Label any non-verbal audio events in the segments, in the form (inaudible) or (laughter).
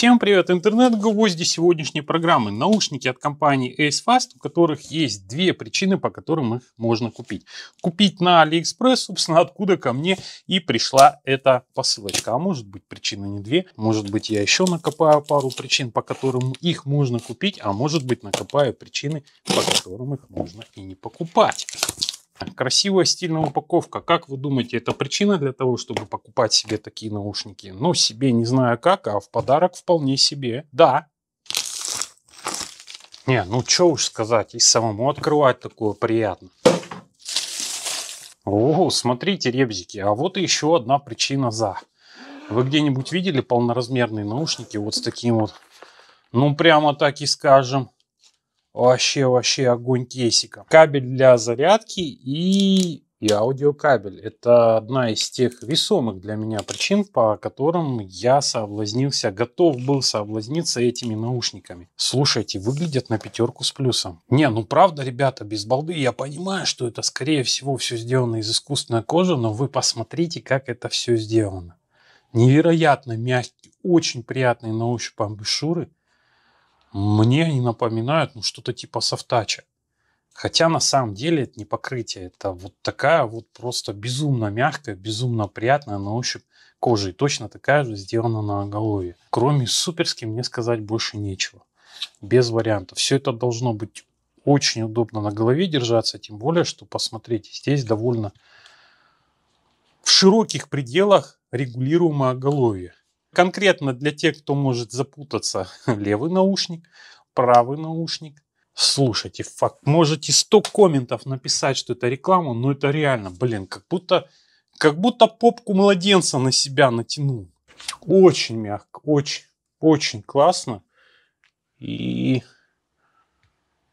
Всем привет, интернет, гвозди сегодняшней программы. Наушники от компании AceFast, у которых есть две причины, по которым их можно купить. Купить на AliExpress, собственно, откуда ко мне и пришла эта посылочка. А может быть причины не две, может быть я еще накопаю пару причин, по которым их можно купить, а может быть накопаю причины, по которым их можно и не покупать. Красивая стильная упаковка. Как вы думаете, это причина для того, чтобы покупать себе такие наушники? Ну, себе не знаю как, а в подарок вполне себе. Да. Не, ну что уж сказать, и самому открывать такое приятно. О, смотрите, ребзики, а вот и еще одна причина за. Вы где-нибудь видели полноразмерные наушники вот с таким вот, ну прямо так и скажем, Вообще, вообще огонь кейсика. Кабель для зарядки и и аудиокабель. Это одна из тех весомых для меня причин, по которым я соблазнился, готов был соблазниться этими наушниками. Слушайте, выглядят на пятерку с плюсом. Не, ну правда, ребята, без балды, я понимаю, что это скорее всего все сделано из искусственной кожи, но вы посмотрите, как это все сделано. Невероятно мягкие, очень приятные на ощупь амбушюры – мне они напоминают ну, что-то типа софтача. Хотя на самом деле это не покрытие. Это вот такая вот просто безумно мягкая, безумно приятная на ощупь кожа. И точно такая же сделана на оголовье. Кроме суперски мне сказать больше нечего. Без вариантов. Все это должно быть очень удобно на голове держаться. Тем более, что посмотрите, здесь довольно в широких пределах регулируемое оголовье. Конкретно для тех, кто может запутаться, (laughs) левый наушник, правый наушник. Слушайте, факт, можете 100 комментов написать, что это реклама, но это реально, блин, как будто, как будто попку младенца на себя натянул. Очень мягко, очень, очень классно. И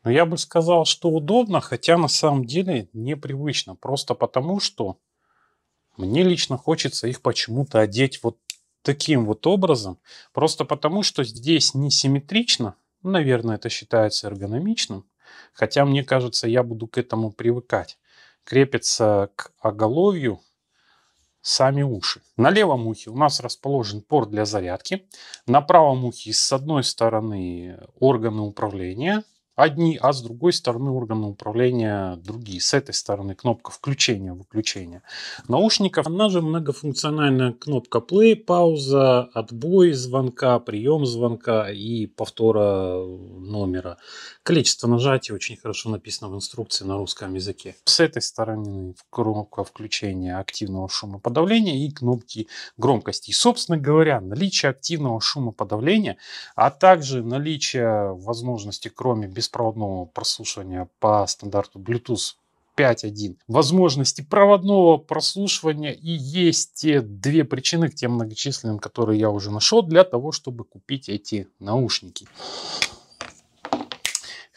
но ну, я бы сказал, что удобно, хотя на самом деле непривычно. Просто потому, что мне лично хочется их почему-то одеть вот таким вот образом, просто потому что здесь несимметрично, ну, наверное, это считается эргономичным, хотя мне кажется, я буду к этому привыкать. Крепится к оголовью сами уши. На левом ухе у нас расположен порт для зарядки, на правом ухе с одной стороны органы управления, одни, а с другой стороны органы управления другие. С этой стороны кнопка включения-выключения наушников. Она же многофункциональная кнопка play, пауза, отбой звонка, прием звонка и повтора э, номера. Количество нажатий очень хорошо написано в инструкции на русском языке. С этой стороны кнопка включения активного шумоподавления и кнопки громкости. И, собственно говоря, наличие активного шумоподавления, а также наличие возможности, кроме без беспроводного прослушивания по стандарту Bluetooth 5.1. Возможности проводного прослушивания и есть те две причины к тем многочисленным, которые я уже нашел для того, чтобы купить эти наушники.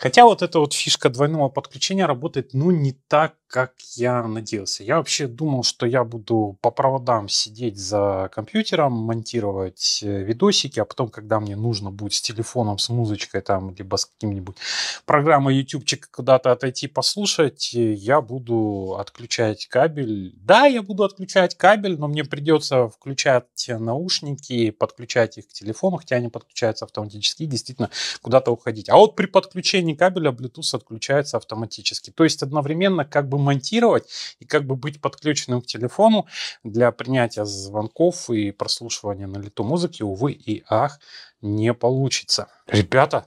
Хотя вот эта вот фишка двойного подключения работает, ну, не так, как я надеялся. Я вообще думал, что я буду по проводам сидеть за компьютером, монтировать э, видосики, а потом, когда мне нужно будет с телефоном, с музычкой там, либо с каким-нибудь программой ютубчик куда-то отойти послушать, э, я буду отключать кабель. Да, я буду отключать кабель, но мне придется включать наушники, подключать их к телефону, хотя они подключаются автоматически, действительно куда-то уходить. А вот при подключении подключении кабеля Bluetooth отключается автоматически. То есть одновременно как бы монтировать и как бы быть подключенным к телефону для принятия звонков и прослушивания на лету музыки, увы и ах, не получится. Ребята,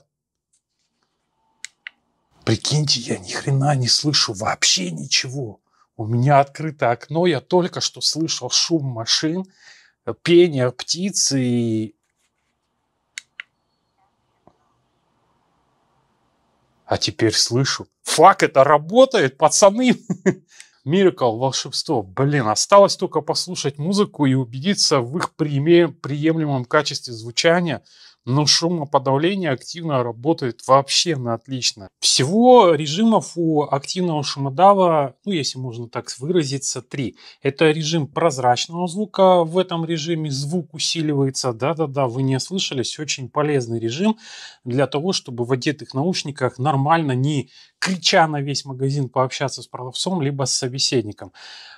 прикиньте, я ни хрена не слышу вообще ничего. У меня открыто окно, я только что слышал шум машин, пение птиц и А теперь слышу, фак, это работает, пацаны! Миракл, (laughs) волшебство. Блин, осталось только послушать музыку и убедиться в их приемлемом качестве звучания, но шумоподавление активно работает вообще на отлично. Всего режимов у активного шумодава, ну если можно так выразиться, три. Это режим прозрачного звука, в этом режиме звук усиливается, да-да-да, вы не ослышались, очень полезный режим для того, чтобы в одетых наушниках нормально, не крича на весь магазин, пообщаться с продавцом, либо с собеседником.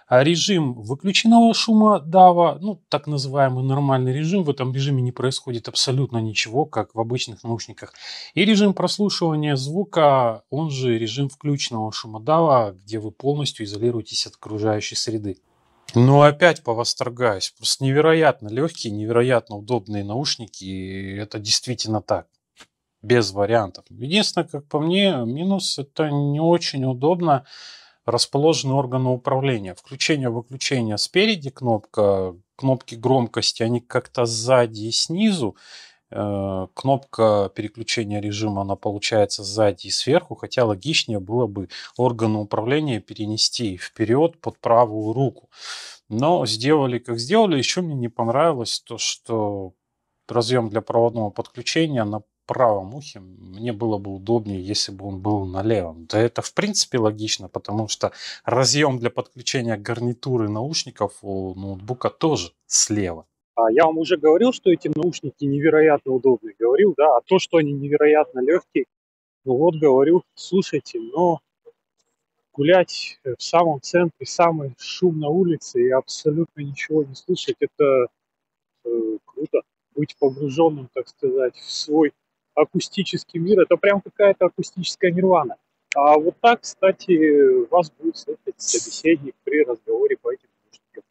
А режим выключенного шума DAWA, ну, так называемый нормальный режим, в этом режиме не происходит абсолютно ничего, как в обычных наушниках. И режим прослушивания звука, он же режим включенного шума DAWA, где вы полностью изолируетесь от окружающей среды. Но ну, опять повосторгаюсь, просто невероятно легкие, невероятно удобные наушники, и это действительно так без вариантов. Единственное, как по мне, минус это не очень удобно расположены органы управления. Включение-выключение спереди кнопка, кнопки громкости, они как-то сзади и снизу. Э, кнопка переключения режима, она получается сзади и сверху, хотя логичнее было бы органы управления перенести вперед под правую руку. Но сделали как сделали. Еще мне не понравилось то, что разъем для проводного подключения на правом ухе, мне было бы удобнее, если бы он был на левом. Да это в принципе логично, потому что разъем для подключения гарнитуры наушников у ноутбука тоже слева. А я вам уже говорил, что эти наушники невероятно удобные, говорил, да, а то, что они невероятно легкие, ну вот говорю, слушайте, но гулять в самом центре, самый шум на улице и абсолютно ничего не слышать, это э, круто. Быть погруженным, так сказать, в свой акустический мир, это прям какая-то акустическая нирвана. А вот так, кстати, вас будет слышать собеседник при разговоре по этим наушникам.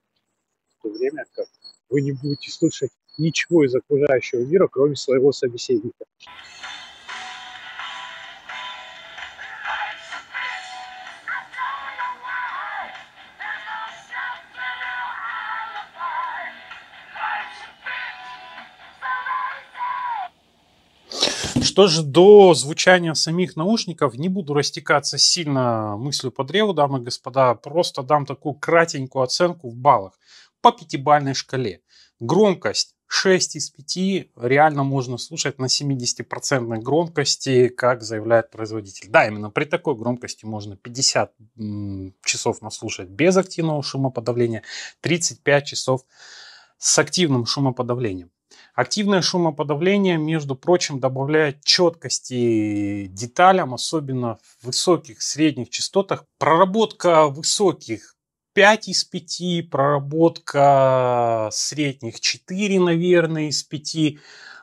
В то время как вы не будете слышать ничего из окружающего мира, кроме своего собеседника. Что же до звучания самих наушников, не буду растекаться сильно мыслью по древу, дамы и господа, просто дам такую кратенькую оценку в баллах по пятибалльной шкале. Громкость 6 из 5 реально можно слушать на 70% громкости, как заявляет производитель. Да, именно при такой громкости можно 50 часов наслушать без активного шумоподавления, 35 часов с активным шумоподавлением. Активное шумоподавление, между прочим, добавляет четкости деталям, особенно в высоких средних частотах. Проработка высоких 5 из 5, проработка средних 4, наверное, из 5,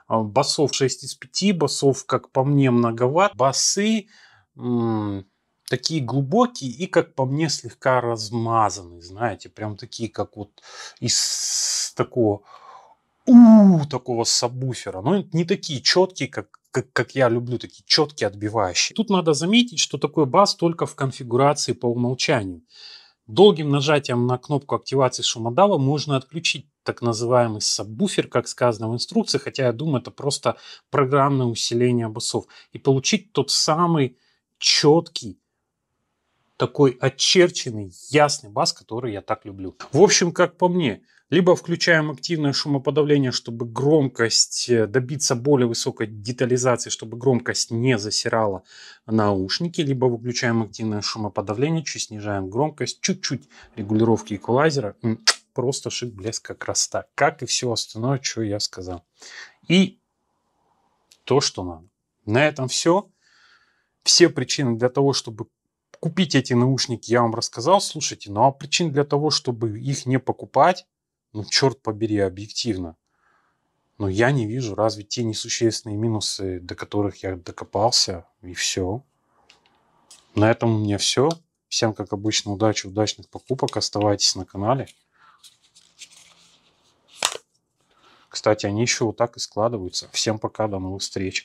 а, басов 6 из 5, басов, как по мне, многовато. Басы такие глубокие и, как по мне, слегка размазанные, знаете, прям такие, как вот из такого у такого сабвуфера, но не такие четкие, как, как, как я люблю, такие четкие отбивающие. Тут надо заметить, что такой бас только в конфигурации по умолчанию. Долгим нажатием на кнопку активации шумодава можно отключить так называемый сабвуфер, как сказано в инструкции, хотя я думаю, это просто программное усиление басов, и получить тот самый четкий такой очерченный, ясный бас, который я так люблю. В общем, как по мне, либо включаем активное шумоподавление, чтобы громкость, э, добиться более высокой детализации, чтобы громкость не засирала наушники. Либо выключаем активное шумоподавление, чуть снижаем громкость, чуть-чуть регулировки эквалайзера. Просто шик, блеск, красота. Как и все остальное, что я сказал. И то, что надо. На этом все. Все причины для того, чтобы купить эти наушники, я вам рассказал. Слушайте, ну а причин для того, чтобы их не покупать, ну, черт побери, объективно. Но я не вижу разве те несущественные минусы, до которых я докопался, и все. На этом у меня все. Всем, как обычно, удачи, удачных покупок. Оставайтесь на канале. Кстати, они еще вот так и складываются. Всем пока, до новых встреч.